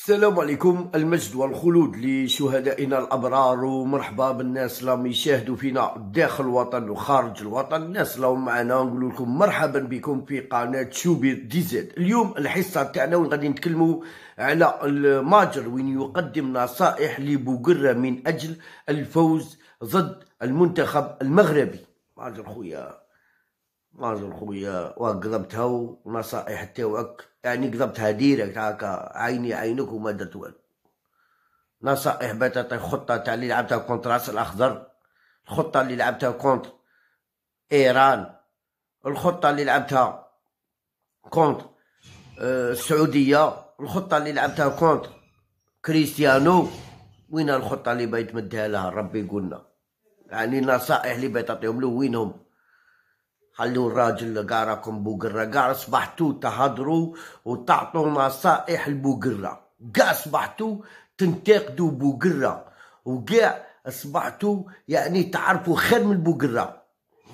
السلام عليكم المجد والخلود لشهدائنا الابرار ومرحبا بالناس اللي يشاهدوا فينا داخل الوطن وخارج الوطن الناس اللي معنا نقول لكم مرحبا بكم في قناه شوبير دي زد اليوم الحصه تاعنا وين غادي نتكلموا على الماجر وين يقدم نصائح لبوغرا من اجل الفوز ضد المنتخب المغربي ماجر خويا مازال خويا وقضبتها ونصائح تاوعك يعني قضبتها ديريكت هاكا عيني عينك وما درت والو نصائح بتاتا الخطة تاع اللي لعبتها كونتر راس الأخضر الخطة اللي لعبتها كونتر إيران الخطة اللي لعبتها كونتر آه، السعودية الخطة اللي لعبتها كونتر كريستيانو وين الخطة اللي مدها لها ربي يقولنا يعني النصائح اللي تعطيهم له وينهم خلوا الراجل قاركم بوقرة قاع صبحتو تهضروا وتعطوا نصائح لبوقرة قا صبحتو تنتقدوا بوقرة وقا صبحتو يعني تعرفوا خير من بوقرة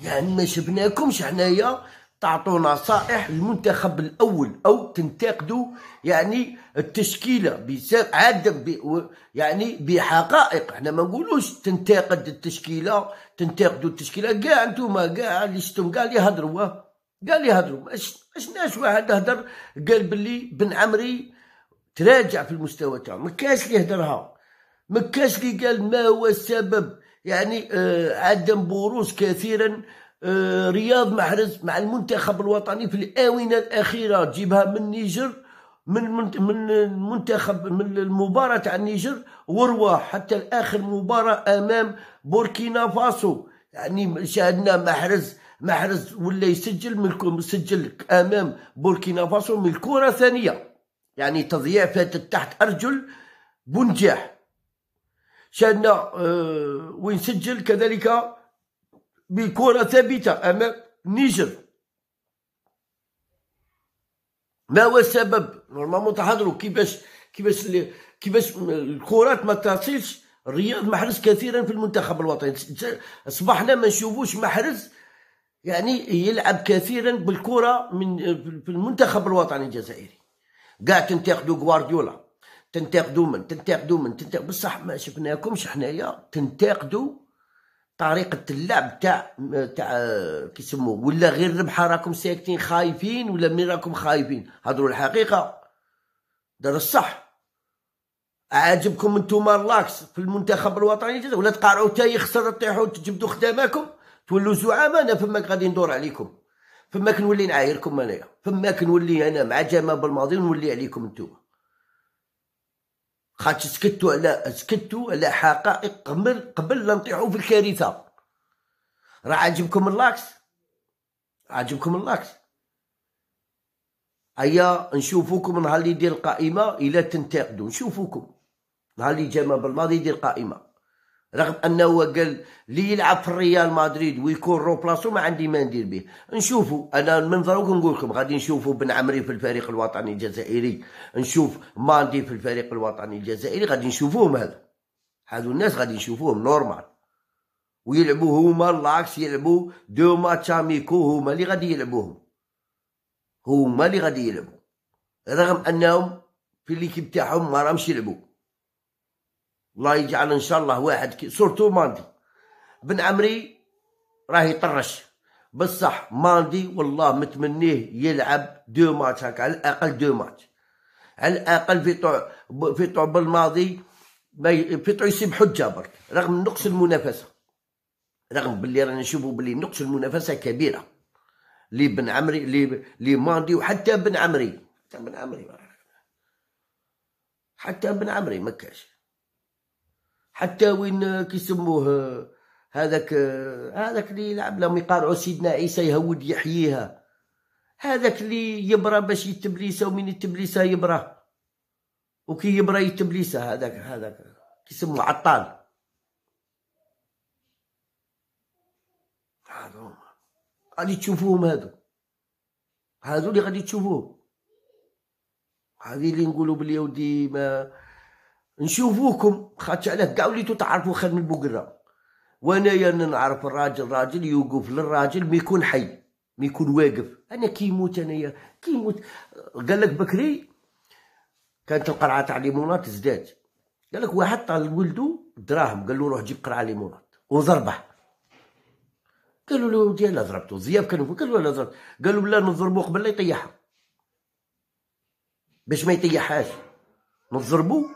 يعني ما شفناكمش حنايا تعطوا نصائح المنتخب الاول او تنتقدوا يعني التشكيله عاد يعني بحقائق احنا ما نقولوش تنتقد التشكيله تنتقدوا التشكيله كاع انتم كاع اللي شتم كاع اللي يهضروا قال يهضروا ناس واحد هضر قال باللي بن عمري تراجع في المستوى تاعو ما كاش اللي يهضرها ما كاش اللي قال ما هو السبب يعني آه عدم بروز كثيرا آه، رياض محرز مع المنتخب الوطني في الآونة الأخيرة تجيبها من النيجر من من المنتخب من المباراة تاع النيجر وروا حتى الآخر مباراة أمام بوركينا فاسو يعني شاهدنا محرز محرز ولا يسجل من سجل أمام بوركينا فاسو من الكرة ثانية يعني تضييع فاتت تحت أرجل بنجاح شاهدنا آه، وين سجل كذلك بكره ثابته امام نيجر ما هو السبب نورمالمون تحضروا كيفاش كيفاش كيفاش الكرات ما تصلش الرياض محرز كثيرا في المنتخب الوطني اصبحنا ما نشوفوش محرز يعني يلعب كثيرا بالكره من في المنتخب الوطني الجزائري كاع تنتقدوا غوارديولا تنتقدوا من تنتقدوا من تنتقدوا بصح ما شفناكمش حنايا تنتقدوا طريقه اللعب تاع تاع كيسموه ولا غير ربحه راكم ساكتين خايفين ولا مين راكم خايفين هضروا الحقيقه دار الصح عاجبكم نتوما رلاكس في المنتخب الوطني ولا تقارعوا تا يخسر طيحوا تجبدوا خداماكم تولوا زعماء انا فماك غادي ندور عليكم فماك نولي نعايركم انايا فماك نولي انا مع جمال بالماضي ونولي عليكم نتوما خاطش سكتوا على سكتوا على حقائق قبل قبل لا نطيحوا في الكارثه راه عاجبكم اللاكس عاجبكم اللاكس هيا نشوفوكم نهار اللي يدير القائمه الى تنتقدوا نشوفوكم نهار اللي جا بالماضي يدير قائمه رغم انه هو قال لي يلعب في الريال مدريد ويكون رو ما عندي ما ندير به نشوفوا انا من ضروري نقول لكم غادي نشوفوا بن عمري في الفريق الوطني الجزائري نشوف ماندي في الفريق الوطني الجزائري غادي نشوفوهم هذا هذو الناس غادي نشوفوهم نورمال ويلعبوا هما لاكس يلعبوا دو ماتش اميكو هما اللي غادي يلعبوهم هما اللي غادي يلعبوا رغم انهم في ليكيب تاعهم ما راهمش يلعبوا الله يجعل ان شاء الله واحد كي سورتو ماندي بن عمري راه يطرش بصح ماندي والله متمنيه يلعب دو ماتش هكا على الاقل دو ماتش على الاقل في طوع في طوع بالماضي في طوع يسيب حجه برك رغم نقص المنافسه رغم باللي رانا نشوفوا باللي نقص المنافسه كبيره لي بن عمري لي لي ماندي وحتى بن عمري حتى بن عمري حتى بن عمري كاش حتى وين كيسموه هذاك هذاك اللي يلعب لهم يقارعوا سيدنا عيسى يهود يحييها هذاك اللي يبرى باش يتبليسه ومن يتبليسه يبرى وكي يبرى يتبليسه هذاك هذاك كيسموه عطال هذو غادي تشوفوهم هادو هادو اللي غادي تشوفوهم هذه اللي نقولوا بلي ودي ما نشوفوكم خاطش علاه كاع وليتو تعرفوا خير من بوقرة وانايا نعرف الراجل راجل يوقف للراجل ما يكون حي ما يكون واقف انا كي يموت انايا كي يموت قال لك بكري كانت القرعه تاع ليمونات زدات قال لك واحد طال لولدو دراهم قال له روح جيب قرعه ليمونات وضربه قالوا له ودي انا ضربته زياب كان قال له لا ضربت قالوا لا نضربوه قبل لا يطيحها باش ما يطيحهاش نضربوه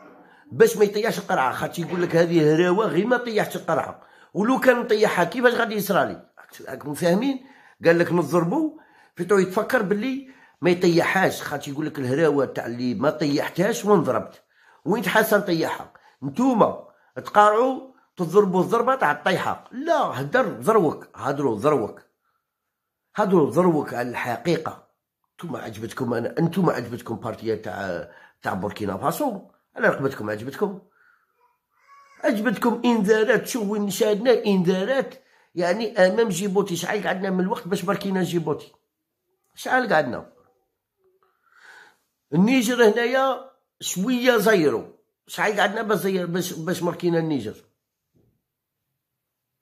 باش ما يطيحش القرعه خاطر يقول لك هذه هراوه غير ما طيحتش القرعه ولو كان نطيحها كيفاش غادي يصرالي راكم فاهمين قال لك نضربو فيتو يتفكر باللي ما يطيحهاش خاطر يقول لك الهراوه تاع اللي ما طيحتهاش وانضربت وين حسن طيحها نتوما تقارعوا تضربوا الضربه تاع الطيحه لا هدر ضروك هدروا ضروك هدروا ضروك على الحقيقه نتوما عجبتكم انا نتوما عجبتكم بارتيه تاع تاع بوركينا فاسو على رقبتكم عجبتكم عجبتكم انذارات وين شاهدنا انذارات يعني امام جيبوتي شحال قعدنا من الوقت باش بركينا جيبوتي شحال قعدنا النيجر هنايا شويه زيرو شحال قعدنا باش زير باش باش مركينا النيجر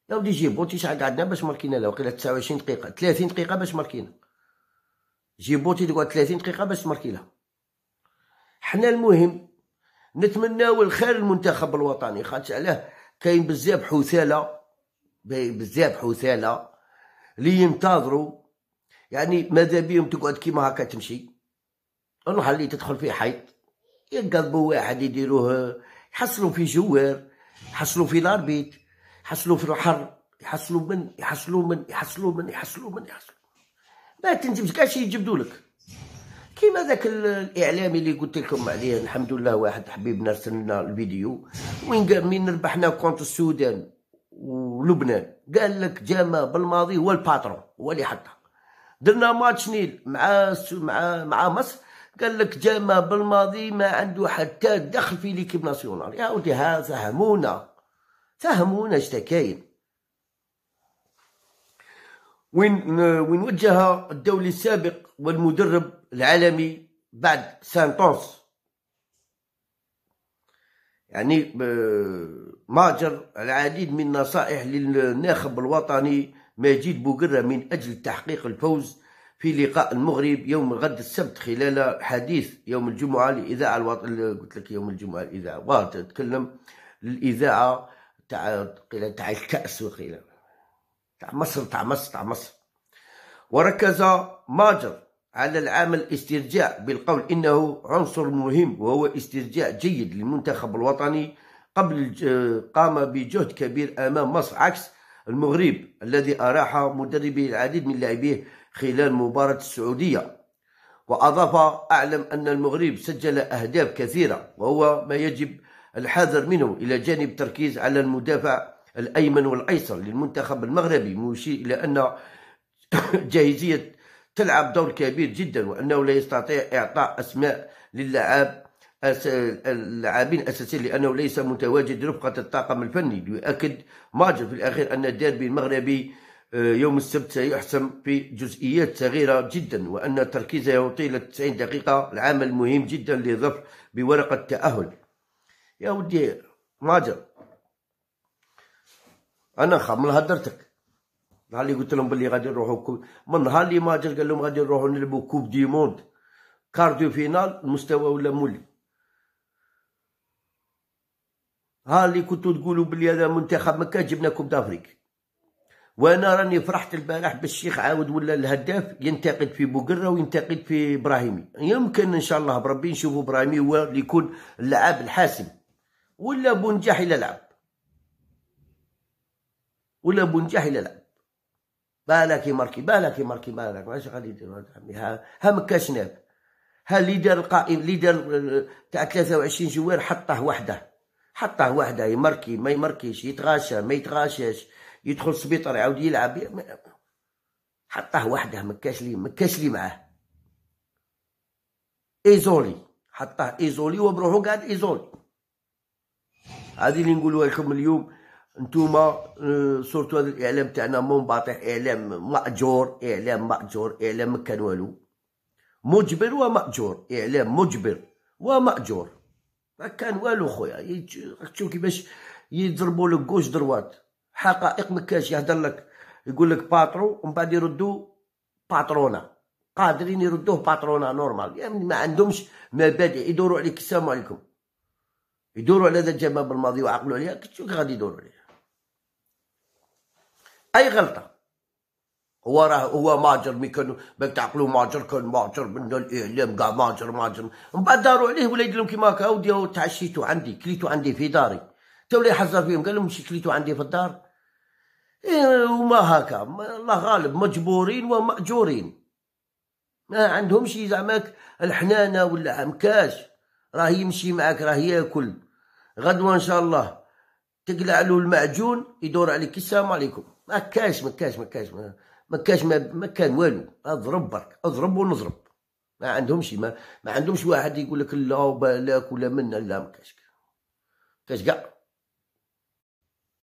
يا ودي جيبوتي شحال قعدنا باش مركينا لا وقيلا 29 دقيقه 30 دقيقه باش مركينا جيبوتي تقعد 30 دقيقه باش تمركي لها حنا المهم نتمناو الخير للمنتخب الوطني خاطش علاه كاين بزاف حثاله بزاف حثاله لي ينتظروا يعني ماذا بيهم تقعد كيما هكا تمشي الروح اللي تدخل في حيط يقضبوا واحد يديروه يحصلوا في جوار يحصلوا في لاربيت يحصلوا في الحر يحصلوا من يحصلوا من يحصلوا من يحصلوا من يحصلوا ما تنجمش كاش يجبدوا لك كيما ذاك الاعلامي اللي قلت لكم عليه الحمد لله واحد حبيبنا ارسل لنا الفيديو وين قال من ربحنا كونت السودان ولبنان قال لك جامع بالماضي هو الباترون هو اللي حطها درنا ماتش نيل مع مع مع مصر قال لك جامع بالماضي ما عنده حتى دخل في ليكيب ناسيونال يا ودي ها فهمونا فهمونا اش كاين وين وين وجه الدولي السابق والمدرب العالمي بعد سانتوس يعني آه، ماجر العديد من النصائح للناخب الوطني مجيد بوقرة من أجل تحقيق الفوز في لقاء المغرب يوم غد السبت خلال حديث يوم الجمعة لإذاعة الوطن قلت لك يوم الجمعة الإذاعة تتكلم الإذاعة تاع تاع الكأس وقيل تاع مصر تاع مصر تاع مصر وركز ماجر على العمل الاسترجاع بالقول إنه عنصر مهم وهو استرجاع جيد للمنتخب الوطني قبل قام بجهد كبير أمام مصر عكس المغرب الذي أراح مدربه العديد من لاعبيه خلال مباراة السعودية وأضاف أعلم أن المغرب سجل أهداف كثيرة وهو ما يجب الحذر منه إلى جانب التركيز على المدافع الأيمن والأيسر للمنتخب المغربي مشير إلى أن جاهزية تلعب دور كبير جدا وأنه لا يستطيع إعطاء أسماء للعاب اللاعبين الأساسيين لأنه ليس متواجد رفقة الطاقم الفني يؤكد ماجر في الأخير أن الديربي المغربي آه، يوم السبت سيحسم في جزئيات صغيرة جدا وأن التركيز طيلة 90 دقيقة العمل مهم جدا للظفر بورقة التأهل يا ودي ماجر انا نخاف من هدرتك نهار اللي قلت لهم بلي غادي نروحوا كوب من نهار اللي ما جات قال لهم غادي نروحوا نلعبوا كوب دي موند كارديو فينال المستوى ولا مولي ها اللي كنتو تقولوا بلي هذا منتخب مكة جبنا كوب دافريك وانا راني فرحت البارح بالشيخ عاود ولا الهداف ينتقد في بوقرة وينتقد في ابراهيمي يمكن ان شاء الله بربي نشوفو ابراهيمي هو اللي يكون اللاعب الحاسم ولا بونجاح لعب ولا بنجاح الا لعب بالك ماركي بالك ماركي بالك واش غادي يدير ها, ها مكاش ناب ها اللي دار القائم اللي دار آه، تاع 23 جوار حطه وحده حطه وحده يماركي ما يماركيش يتغاشى ما يتغاشاش يدخل السبيطار يعاود يلعب حطه وحده مكاش لي مكاش لي معاه ايزولي حطه ايزولي وبروحو قاعد ايزولي هذه اللي نقولوها لكم اليوم نتوما سورتو آه، هذا الاعلام تاعنا منبطح اعلام ماجور اعلام ماجور اعلام مكان كان والو مجبر وماجور اعلام مجبر وماجور ما كان والو خويا راك تشوف كيفاش يضربوا لك جوج دروات حقائق ما كانش يهضر لك يقول لك باترو ومن بعد يردوا باترونا قادرين يردوه باترونا نورمال يعني ما عندهمش مبادئ يدوروا عليك السلام عليكم يدوروا على ذا الجمال بالماضي وعقلوا عليها كي غادي يدوروا عليها اي غلطه هو راه هو ماجر مي كانوا بالك تعقلوا ماجر كان ماجر من الاعلام كاع ماجر ماجر من بعد داروا عليه ولا يدير لهم كيما هكا وديو تعشيتو عندي كليتو عندي في داري تا ولا يحزر فيهم قال لهم مشي كليتو عندي في الدار إيه وما هكا الله غالب مجبورين ومأجورين ما عندهمش زعماك الحنانه ولا عمكاش راه يمشي معاك راه ياكل غدوه ان شاء الله تقلع له المعجون يدور عليك السلام عليكم ما كاش ما كاش ما كاش ما كاش ما كان والو اضرب برك اضرب ونضرب ما عندهمش ما, ما عندهمش واحد يقول لك لا وبلاك ولا منا لا ما كاش كاش كاع